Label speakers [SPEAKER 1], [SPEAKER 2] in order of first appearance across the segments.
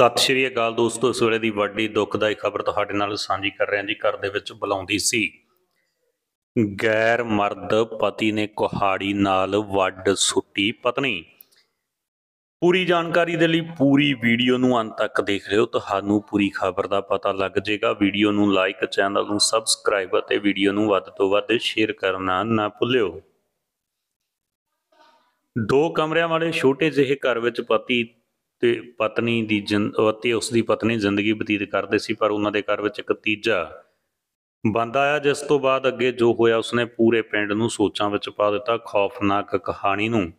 [SPEAKER 1] ਸਤਿ ਸ਼੍ਰੀ ਅਕਾਲ ਦੋਸਤੋ ਇਸ ਵੇਲੇ ਦੀ ਵੱਡੀ ਦੁੱਖਦਾਈ ਖਬਰ ਤੁਹਾਡੇ ਨਾਲ ਸਾਂਝੀ ਕਰ ਰਿਹਾ ਜੀ ਘਰ ਦੇ ਵਿੱਚ ਬੁਲਾਉਂਦੀ ਸੀ ਗੈਰ ਮਰਦ ਪਤੀ ਨੇ ਕੁਹਾੜੀ ਨਾਲ ਵੱਡ ਸੁੱਟੀ ਪਤਨੀ ਪੂਰੀ ਜਾਣਕਾਰੀ ਦੇ ਲਈ ਪੂਰੀ ਵੀਡੀਓ ਨੂੰ ਅੰਤ ਤੱਕ ਦੇਖ ਲਿਓ ਤੁਹਾਨੂੰ ਪੂਰੀ ਖਬਰ ਦਾ ਪਤਾ ਲੱਗ ਜਾਏਗਾ ਵੀਡੀਓ ਨੂੰ ਲਾਈਕ ਚੈਨਲ ਨੂੰ ਸਬਸਕ੍ਰਾਈਬ ਅਤੇ ਵੀਡੀਓ ਨੂੰ ਵੱਧ ਤੋਂ ਵੱਧ ਸ਼ੇਅਰ ਕਰਨਾ ਨਾ ਭੁੱਲਿਓ ਦੋ ਕਮਰਿਆਂ ਵਾਲੇ ਛੋਟੇ ਜਿਹੇ ਘਰ ਵਿੱਚ ਪਤੀ ਤੇ ਪਤਨੀ ਦੀ ਅਤੇ ਉਸ ਦੀ ਪਤਨੀ ਜ਼ਿੰਦਗੀ ਬਤੀਤ ਕਰਦੇ ਸੀ ਪਰ ਉਹਨਾਂ ਦੇ ਘਰ ਵਿੱਚ ਇੱਕ ਤੀਜਾ ਬੰਦਾ ਆਇਆ ਜਿਸ ਤੋਂ ਬਾਅਦ ਅੱਗੇ ਜੋ ਹੋਇਆ ਉਸਨੇ ਪੂਰੇ ਪਿੰਡ ਨੂੰ ਸੋਚਾਂ ਵਿੱਚ ਪਾ ਦਿੱਤਾ ਖੌਫਨਾਕ ਕਹਾਣੀ ਨੂੰ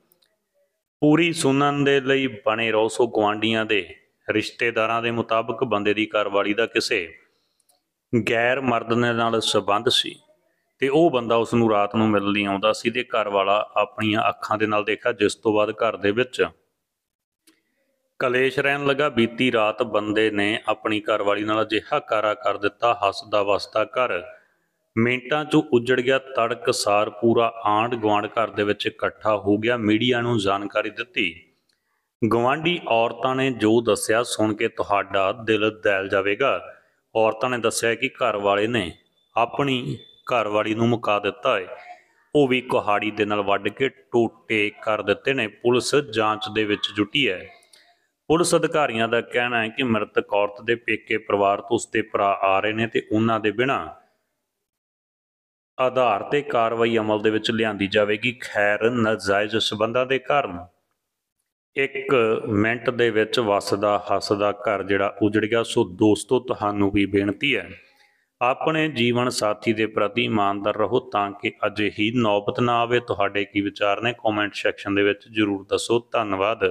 [SPEAKER 1] ਪੂਰੀ ਸੁਣਨ ਦੇ ਲਈ ਬਣੇ ਰੋਸੋ ਗਵਾਂਡੀਆਂ ਦੇ ਰਿਸ਼ਤੇਦਾਰਾਂ ਦੇ ਮੁਤਾਬਕ ਬੰਦੇ ਦੀ ਘਰਵਾਲੀ ਦਾ ਕਿਸੇ ਗੈਰ ਮਰਦ ਨਾਲ ਸਬੰਧ ਸੀ ਤੇ ਉਹ ਬੰਦਾ ਉਸ ਨੂੰ ਰਾਤ ਨੂੰ ਮਿਲਣ ਲਈ ਆਉਂਦਾ ਸੀ ਤੇ ਘਰ ਵਾਲਾ ਆਪਣੀਆਂ ਅੱਖਾਂ ਦੇ ਨਾਲ ਦੇਖਿਆ ਜਿਸ ਤੋਂ ਬਾਅਦ ਘਰ ਦੇ ਵਿੱਚ ਕਲੇਸ਼ ਰਹਿਣ ਲੱਗਾ ਬੀਤੀ ਰਾਤ ਬੰਦੇ ਨੇ ਆਪਣੀ ਘਰਵਾਲੀ ਨਾਲ ਅਜਿਹਾ ਕਾਰਾ ਕਰ ਦਿੱਤਾ ਹੱਸਦਾ ਵਸਦਾ ਘਰ ਮਿੰਟਾਂ 'ਚ ਉਜੜ ਗਿਆ ਤੜਕਸਾਰ ਪੂਰਾ ਆਂਡ ਗਵਾਂਡ ਘਰ ਦੇ ਵਿੱਚ ਇਕੱਠਾ ਹੋ ਗਿਆ ਮੀਡੀਆ ਨੂੰ ਜਾਣਕਾਰੀ ਦਿੱਤੀ ਗਵਾਂਢੀ ਔਰਤਾਂ ਨੇ ਜੋ ਦੱਸਿਆ ਸੁਣ ਕੇ ਤੁਹਾਡਾ ਦਿਲ ਦਹਿਲ ਜਾਵੇਗਾ ਔਰਤਾਂ ਨੇ ਦੱਸਿਆ ਕਿ ਘਰ ਵਾਲੇ ਨੇ ਆਪਣੀ ਘਰਵਾਲੀ ਨੂੰ ਮੁਕਾ ਦਿੱਤਾ ਹੈ ਉਹ ਵੀ ਕੁਹਾੜੀ ਦੇ ਨਾਲ ਵੱਢ ਕੇ ਟੋਟੇ ਕਰ ਦਿੱਤੇ ਨੇ ਪੁਲਿਸ ਜਾਂਚ ਦੇ ਵਿੱਚ ਜੁਟੀ ਹੈ ਪੁਲਿਸ ਅਧਿਕਾਰੀਆਂ ਦਾ ਕਹਿਣਾ ਹੈ ਕਿ ਮ੍ਰਿਤਕ ਔਰਤ ਦੇ ਪੇਕੇ ਪਰਿਵਾਰ ਤੋਂ ਉਸਦੇ ਭਰਾ ਆ ਰਹੇ ਨੇ ਤੇ ਉਹਨਾਂ ਦੇ ਬਿਨਾ ਆਧਾਰ ਤੇ ਕਾਰਵਾਈ ਅਮਲ ਦੇ ਵਿੱਚ ਲਿਆਂਦੀ ਜਾਵੇਗੀ ਖੈਰ ਨਾਜਾਇਜ਼ ਸਬੰਧਾਂ ਦੇ ਕਾਰਨ ਇੱਕ ਮਿੰਟ ਦੇ ਵਿੱਚ ਵਸਦਾ ਹੱਸਦਾ ਘਰ ਜਿਹੜਾ ਉਜੜ ਗਿਆ ਸੋ ਦੋਸਤੋ ਤੁਹਾਨੂੰ ਵੀ ਬੇਨਤੀ ਹੈ ਆਪਣੇ ਜੀਵਨ ਸਾਥੀ ਦੇ ਪ੍ਰਤੀ ਇਮਾਨਦਾਰ ਰਹੋ ਤਾਂ ਕਿ ਹੀ ਨੌਬਤ ਨਾ ਆਵੇ ਤੁਹਾਡੇ ਕੀ ਵਿਚਾਰ ਨੇ ਕਮੈਂਟ ਸੈਕਸ਼ਨ ਦੇ ਵਿੱਚ ਜਰੂਰ ਦੱਸੋ ਧੰਨਵਾਦ